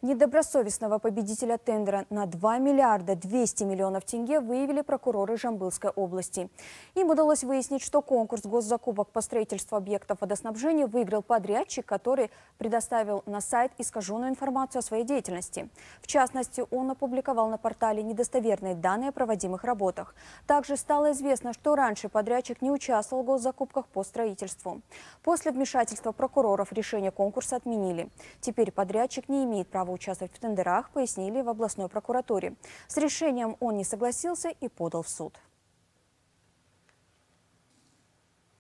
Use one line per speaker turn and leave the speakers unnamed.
Недобросовестного победителя тендера на 2 миллиарда 200 миллионов тенге выявили прокуроры Жамбылской области. Им удалось выяснить, что конкурс госзакупок по строительству объектов водоснабжения выиграл подрядчик, который предоставил на сайт искаженную информацию о своей деятельности. В частности, он опубликовал на портале недостоверные данные о проводимых работах. Также стало известно, что раньше подрядчик не участвовал в госзакупках по строительству. После вмешательства прокуроров решение конкурса отменили. Теперь подрядчик не имеет права право участвовать в тендерах, пояснили в областной прокуратуре. С решением он не согласился и подал в суд.